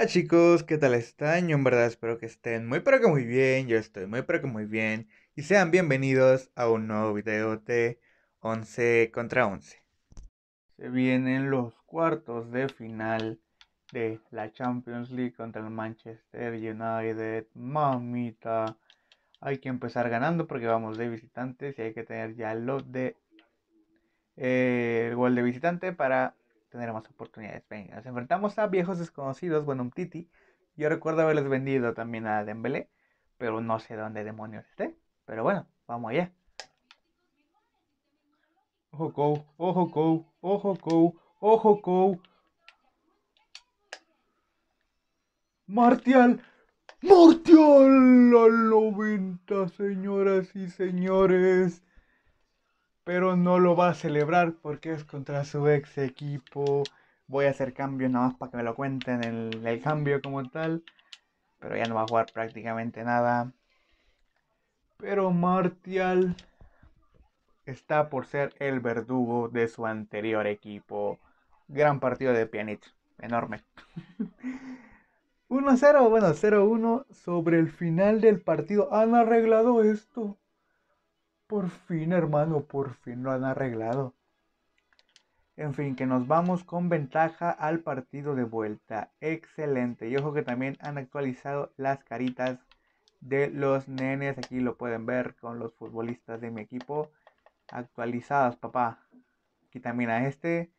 Hola chicos, ¿qué tal están? Yo en verdad espero que estén muy pero que muy bien, yo estoy muy pero que muy bien y sean bienvenidos a un nuevo video de 11 contra 11. Se vienen los cuartos de final de la Champions League contra el Manchester United. Mamita, hay que empezar ganando porque vamos de visitantes y hay que tener ya el de eh, el gol de visitante para Tendremos más oportunidades. Venga, nos enfrentamos a viejos desconocidos, bueno, un Titi. Yo recuerdo haberles vendido también a Dembélé, pero no sé dónde demonios esté. Pero bueno, vamos allá. Ojo Kou, ojo Kou, ojo Kou, ojo Martial, Martial al 90, señoras y señores pero no lo va a celebrar porque es contra su ex equipo. Voy a hacer cambio nada más para que me lo cuenten el, el cambio como tal. Pero ya no va a jugar prácticamente nada. Pero Martial está por ser el verdugo de su anterior equipo. Gran partido de Pjanic, enorme. 1-0, bueno, 0-1 sobre el final del partido. Han arreglado esto. Por fin, hermano, por fin lo han arreglado. En fin, que nos vamos con ventaja al partido de vuelta. Excelente. Y ojo que también han actualizado las caritas de los nenes. Aquí lo pueden ver con los futbolistas de mi equipo. Actualizadas, papá. Aquí también a este.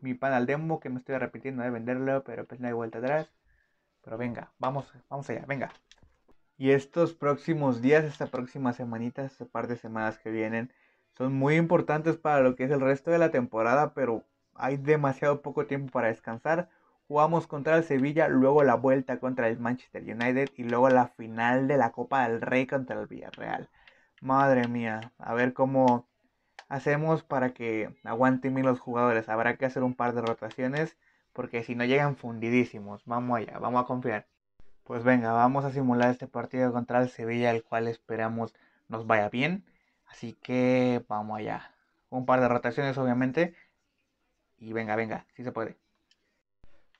mi pan al demo que me estoy repitiendo de venderlo, pero pues no hay vuelta atrás. Pero venga, vamos, vamos allá, venga. Y estos próximos días, esta próxima semanita, estas par de semanas que vienen, son muy importantes para lo que es el resto de la temporada, pero hay demasiado poco tiempo para descansar. Jugamos contra el Sevilla, luego la vuelta contra el Manchester United y luego la final de la Copa del Rey contra el Villarreal. Madre mía, a ver cómo hacemos para que aguanten bien los jugadores. Habrá que hacer un par de rotaciones porque si no llegan fundidísimos. Vamos allá, vamos a confiar. Pues venga, vamos a simular este partido contra el Sevilla, el cual esperamos nos vaya bien. Así que vamos allá. Un par de rotaciones, obviamente. Y venga, venga, si se puede.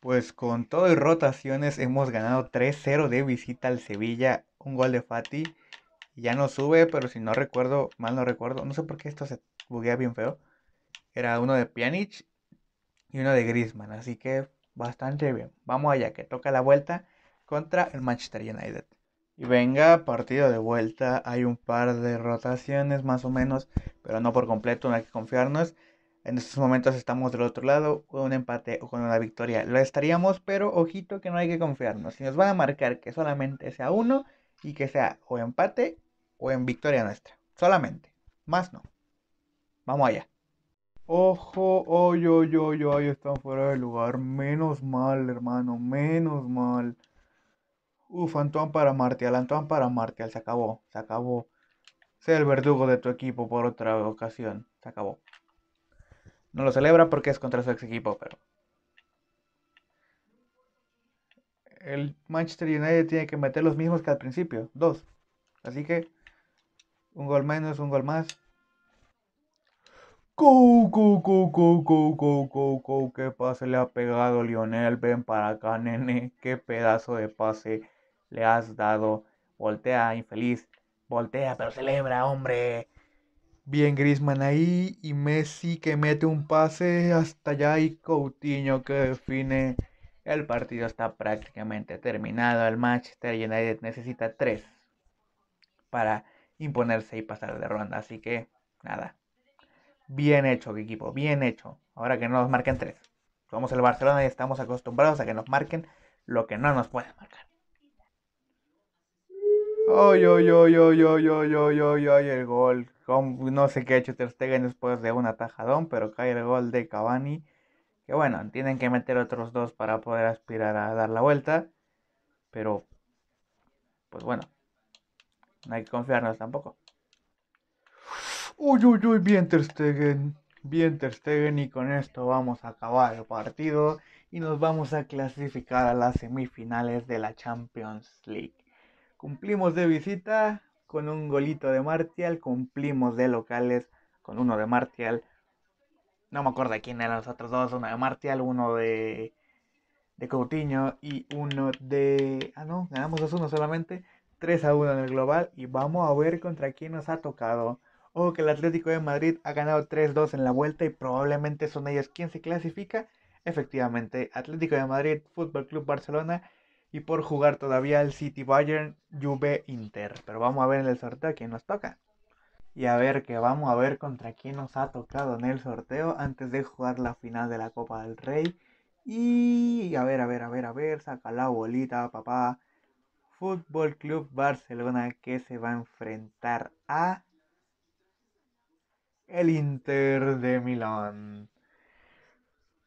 Pues con todo y rotaciones hemos ganado 3-0 de visita al Sevilla. Un gol de Fati. Ya no sube, pero si no recuerdo, mal no recuerdo. No sé por qué esto se buguea bien feo. Era uno de Pjanic y uno de Griezmann. Así que bastante bien. Vamos allá, que toca la vuelta contra el Manchester United. Y venga, partido de vuelta. Hay un par de rotaciones más o menos, pero no por completo, no hay que confiarnos. En estos momentos estamos del otro lado, con un empate o con una victoria lo estaríamos, pero ojito que no hay que confiarnos. Si nos van a marcar que solamente sea uno y que sea o empate o en victoria nuestra. Solamente. Más no. Vamos allá. Ojo, ojo, yo ahí están fuera de lugar. Menos mal, hermano, menos mal. Uf, Antoine para Martial, Antoine para Martial, se acabó, se acabó. Sé el verdugo de tu equipo por otra ocasión, se acabó. No lo celebra porque es contra su ex equipo, pero. El Manchester United tiene que meter los mismos que al principio, dos. Así que, un gol menos, un gol más. Go, go, go, go, go, go, go, go. Qué pase le ha pegado Lionel. Ven para acá, nene. Qué pedazo de pase le has dado. Voltea, infeliz. Voltea, pero celebra, hombre. Bien Grisman ahí y Messi que mete un pase hasta allá y Coutinho que define. El partido está prácticamente terminado. El Manchester United necesita tres para imponerse y pasar de ronda. Así que nada. Bien hecho, equipo. Bien hecho. Ahora que no nos marquen tres. Somos el Barcelona y estamos acostumbrados a que nos marquen lo que no nos pueden marcar. Ay, ay, ay, ay, ay, ay, el gol. No sé qué ha hecho Ter Stegen después de un atajadón, pero cae el gol de Cavani. Que bueno, tienen que meter otros dos para poder aspirar a dar la vuelta. Pero, pues bueno, no hay que confiarnos tampoco. Uy, uy, uy, bien Ter Stegen. Bien Ter Stegen y con esto vamos a acabar el partido y nos vamos a clasificar a las semifinales de la Champions League. Cumplimos de visita con un golito de Martial, cumplimos de locales con uno de Martial. No me acuerdo quién eran los otros dos, uno de Martial, uno de, de Coutinho y uno de... Ah, no, ganamos los uno solamente, 3-1 a en el global y vamos a ver contra quién nos ha tocado. Oh, que el Atlético de Madrid ha ganado 3-2 en la vuelta y probablemente son ellos quien se clasifica. Efectivamente, Atlético de Madrid, Fútbol Club Barcelona y por jugar todavía el City Bayern Juve Inter. Pero vamos a ver en el sorteo quién nos toca. Y a ver qué vamos a ver contra quién nos ha tocado en el sorteo antes de jugar la final de la Copa del Rey. Y a ver, a ver, a ver, a ver, saca la bolita, papá. Fútbol Club Barcelona que se va a enfrentar a el Inter de Milán.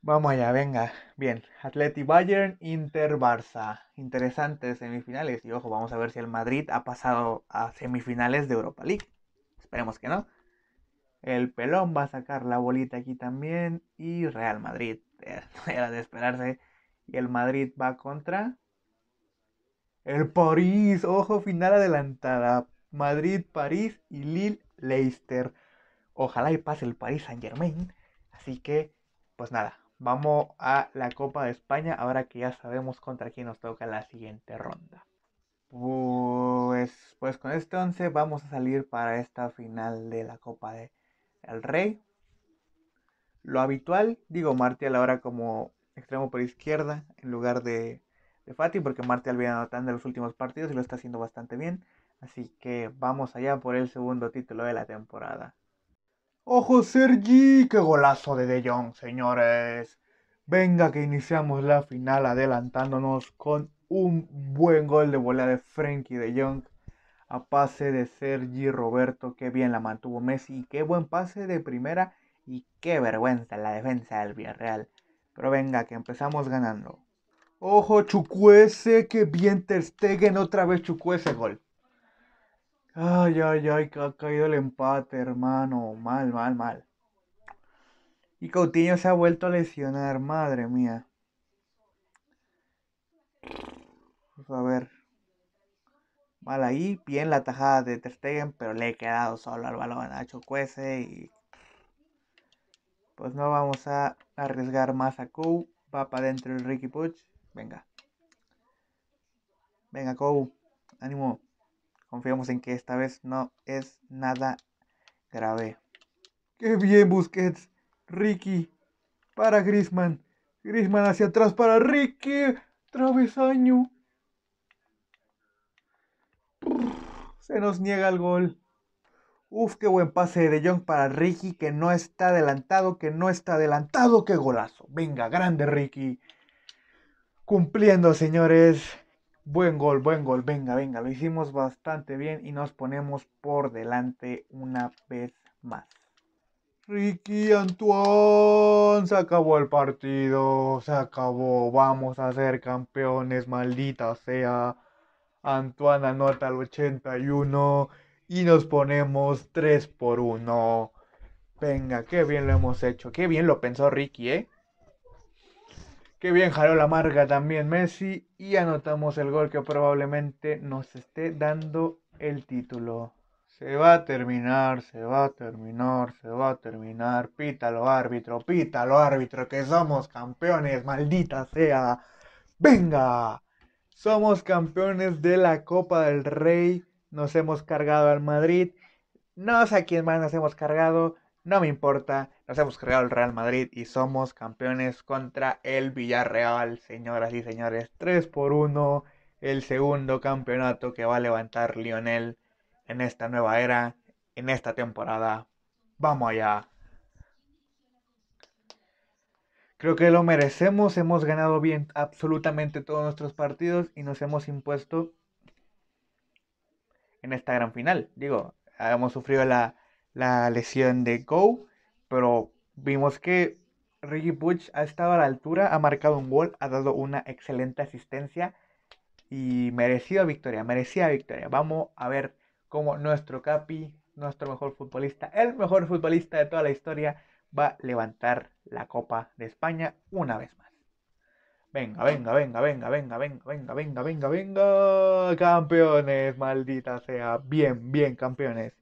Vamos allá, venga. Bien, Atleti Bayern, Inter Barça. Interesantes semifinales. Y ojo, vamos a ver si el Madrid ha pasado a semifinales de Europa League. Esperemos que no. El pelón va a sacar la bolita aquí también. Y Real Madrid. Era eh, de esperarse. Y el Madrid va contra. El París. Ojo, final adelantada. Madrid, París y Lille, Leicester. Ojalá y pase el París Saint Germain. Así que, pues nada, vamos a la Copa de España ahora que ya sabemos contra quién nos toca la siguiente ronda. Pues, pues con este 11 vamos a salir para esta final de la Copa del el Rey. Lo habitual, digo Martial ahora como extremo por izquierda en lugar de, de Fati, porque Martial viene anotando en los últimos partidos y lo está haciendo bastante bien. Así que vamos allá por el segundo título de la temporada. ¡Ojo Sergi! ¡Qué golazo de De Jong, señores! Venga que iniciamos la final adelantándonos con un buen gol de volea de Frenkie de Jong a pase de Sergi Roberto. Qué bien la mantuvo Messi. Qué buen pase de primera y qué vergüenza la defensa del Villarreal. Pero venga que empezamos ganando. Ojo Chucuese, qué bien Ter Stegen otra vez Chucuese gol. Ay, ay, ay, ha caído el empate, hermano. Mal, mal, mal. Y Coutinho se ha vuelto a lesionar, madre mía. Pues, a ver. Mal ahí, bien la tajada de Ter Stegen, pero le he quedado solo al balón a Nacho y... Pues no vamos a arriesgar más a Kou. Va para adentro el Ricky Puch. Venga. Venga, Kou. Ánimo. Confiamos en que esta vez no es nada grave. ¡Qué bien, Busquets! Ricky para Grisman. Grisman hacia atrás para Ricky. Travesaño. Se nos niega el gol. Uf, qué buen pase de Young para Ricky, que no está adelantado, que no está adelantado, qué golazo. Venga, grande Ricky. Cumpliendo, señores. Buen gol, buen gol, venga, venga, lo hicimos bastante bien y nos ponemos por delante una vez más. Ricky Antoine, se acabó el partido, se acabó, vamos a ser campeones, maldita sea. Antoine anota el 81 y nos ponemos 3 por 1. Venga, qué bien lo hemos hecho, qué bien lo pensó Ricky, ¿eh? Qué bien jaló la marca también Messi y anotamos el gol que probablemente nos esté dando el título. Se va a terminar, se va a terminar, se va a terminar. Pítalo árbitro, pítalo árbitro, que somos campeones, maldita sea. Venga, somos campeones de la Copa del Rey. Nos hemos cargado al Madrid. No sé a quién más nos hemos cargado no me importa, nos hemos creado el Real Madrid y somos campeones contra el Villarreal, señoras y señores, 3 por 1, el segundo campeonato que va a levantar Lionel en esta nueva era, en esta temporada. Vamos allá. Creo que lo merecemos, hemos ganado bien absolutamente todos nuestros partidos y nos hemos impuesto en esta gran final. Digo, hemos sufrido la la lesión de Go, pero vimos que Ricky Butch ha estado a la altura, ha marcado un gol, ha dado una excelente asistencia y merecido victoria, Merecía victoria. Vamos a ver cómo nuestro Capi, nuestro mejor futbolista, el mejor futbolista de toda la historia, va a levantar la Copa de España una vez más. Venga, venga, venga, venga, venga, venga, venga, venga, venga, venga, campeones, maldita sea. Bien, bien, campeones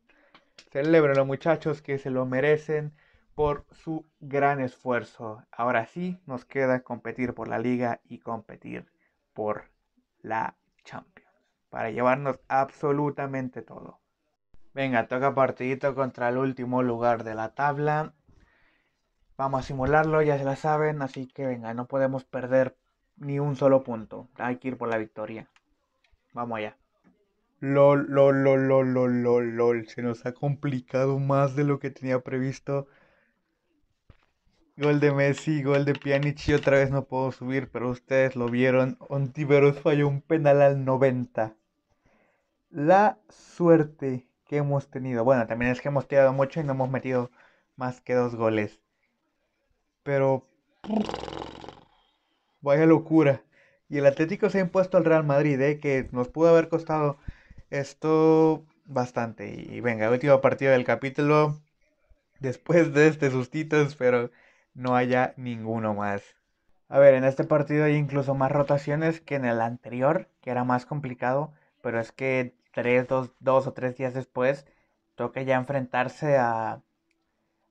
los muchachos que se lo merecen por su gran esfuerzo. Ahora sí, nos queda competir por la liga y competir por la Champions. Para llevarnos absolutamente todo. Venga, toca partidito contra el último lugar de la tabla. Vamos a simularlo, ya se la saben, así que venga, no podemos perder ni un solo punto. Hay que ir por la victoria. Vamos allá. LOL, LOL, LOL, LOL, LOL, LOL, Se nos ha complicado más de lo que tenía previsto. Gol de Messi, gol de Pjanic y otra vez no puedo subir, pero ustedes lo vieron. Ontiveros falló un penal al 90. La suerte que hemos tenido. Bueno, también es que hemos tirado mucho y no hemos metido más que dos goles. Pero... Vaya locura. Y el Atlético se ha impuesto al Real Madrid, ¿eh? que nos pudo haber costado esto bastante. Y venga, último partido del capítulo. Después de este sustito, pero no haya ninguno más. A ver, en este partido hay incluso más rotaciones que en el anterior, que era más complicado, pero es que tres, dos, dos o tres días después toca ya enfrentarse a,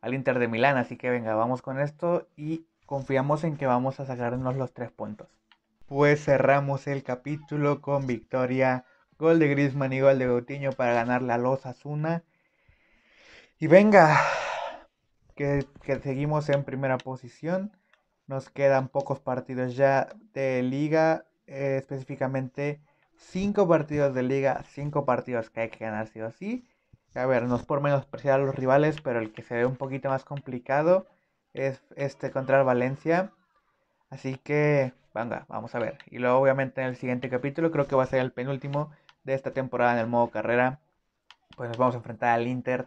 al Inter de Milán. Así que venga, vamos con esto y confiamos en que vamos a sacarnos los tres puntos. Pues cerramos el capítulo con victoria Gol de Griezmann y gol de Gautiño para ganar la losa Asuna. Y venga, que, seguimos en primera posición. Nos quedan pocos partidos ya de liga, eh, específicamente cinco partidos de liga, Cinco partidos que hay que ganar sí o sí. A ver, no es por menospreciar a los rivales, pero el que se ve un poquito más complicado es este contra Valencia. Así que, venga, vamos a ver. Y luego obviamente en el siguiente capítulo, creo que va a ser el penúltimo, de esta temporada en el modo carrera. Pues nos vamos a enfrentar al Inter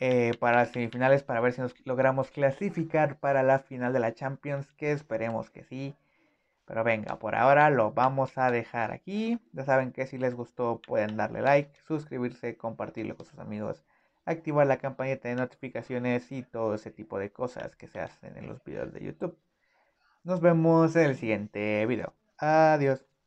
eh, para las semifinales para ver si nos logramos clasificar para la final de la Champions, que esperemos que sí. Pero venga, por ahora lo vamos a dejar aquí. Ya saben que si les gustó pueden darle like, suscribirse, compartirlo con sus amigos, activar la campanita de notificaciones y todo ese tipo de cosas que se hacen en los videos de YouTube. Nos vemos en el siguiente video. Adiós.